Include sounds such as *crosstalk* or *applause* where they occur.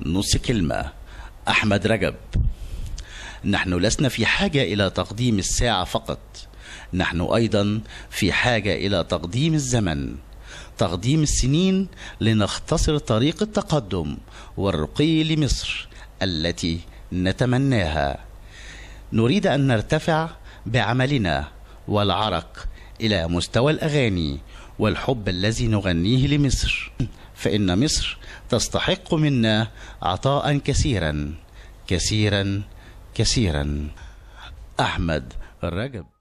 نص كلمة أحمد رجب نحن لسنا في حاجة إلى تقديم الساعة فقط نحن أيضا في حاجة إلى تقديم الزمن تقديم السنين لنختصر طريق التقدم والرقي لمصر التي نتمناها نريد أن نرتفع بعملنا والعرق إلى مستوى الأغاني والحب الذي نغنيه لمصر *laughs* فإن مصر تستحق منا عطاء كثيرا كثيرا كثيرا أحمد الرجب